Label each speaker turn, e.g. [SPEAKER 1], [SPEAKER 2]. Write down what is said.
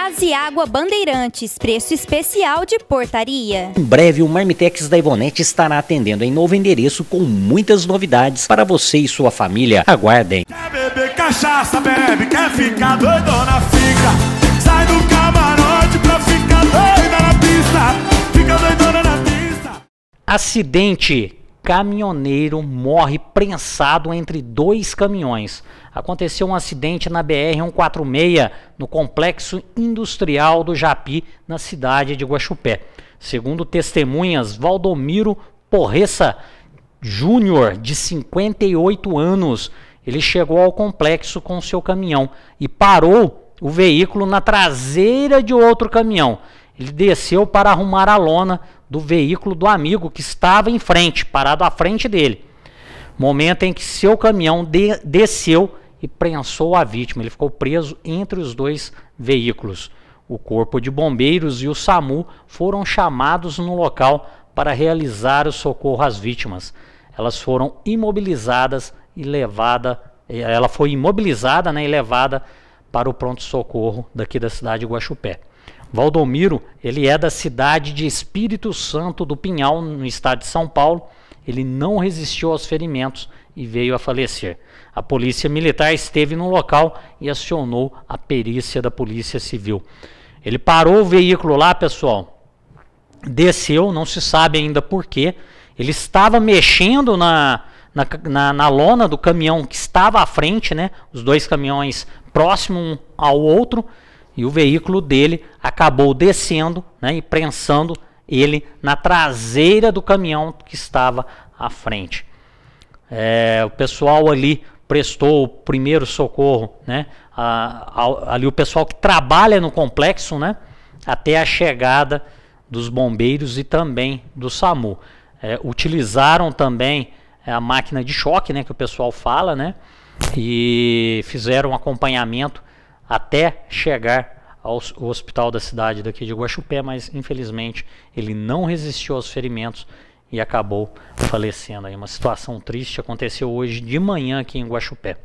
[SPEAKER 1] Gás e água Bandeirantes, preço especial de portaria. Em breve, o Marmitex da Ivonete estará atendendo em novo endereço com muitas novidades para você e sua família. Aguardem. Quer beber cachaça, bebe, quer ficar doidona, fica. Sai do camarote pra ficar doida na pista, fica doidona na pista. Acidente caminhoneiro morre prensado entre dois caminhões. Aconteceu um acidente na BR-146, no complexo industrial do Japi, na cidade de Guaxupé. Segundo testemunhas, Valdomiro Porressa Júnior, de 58 anos, ele chegou ao complexo com seu caminhão e parou o veículo na traseira de outro caminhão. Ele desceu para arrumar a lona do veículo do amigo que estava em frente, parado à frente dele. Momento em que seu caminhão de desceu e prensou a vítima. Ele ficou preso entre os dois veículos. O corpo de bombeiros e o SAMU foram chamados no local para realizar o socorro às vítimas. Elas foram imobilizadas e levada, eh, ela foi imobilizada né, e levada para o pronto-socorro daqui da cidade de Guaxupé. Valdomiro, ele é da cidade de Espírito Santo do Pinhal, no estado de São Paulo. Ele não resistiu aos ferimentos e veio a falecer. A polícia militar esteve no local e acionou a perícia da Polícia Civil. Ele parou o veículo lá, pessoal. Desceu, não se sabe ainda porquê. Ele estava mexendo na, na, na, na, lona do caminhão que estava à frente, né? Os dois caminhões próximo um ao outro e o veículo dele acabou descendo né, e prensando ele na traseira do caminhão que estava à frente. É, o pessoal ali prestou o primeiro socorro, né, a, a, ali o pessoal que trabalha no complexo, né, até a chegada dos bombeiros e também do SAMU. É, utilizaram também é, a máquina de choque, né, que o pessoal fala, né, e fizeram um acompanhamento até chegar ao hospital da cidade daqui de Guaxupé, mas infelizmente ele não resistiu aos ferimentos e acabou falecendo. uma situação triste aconteceu hoje de manhã aqui em Guaxupé.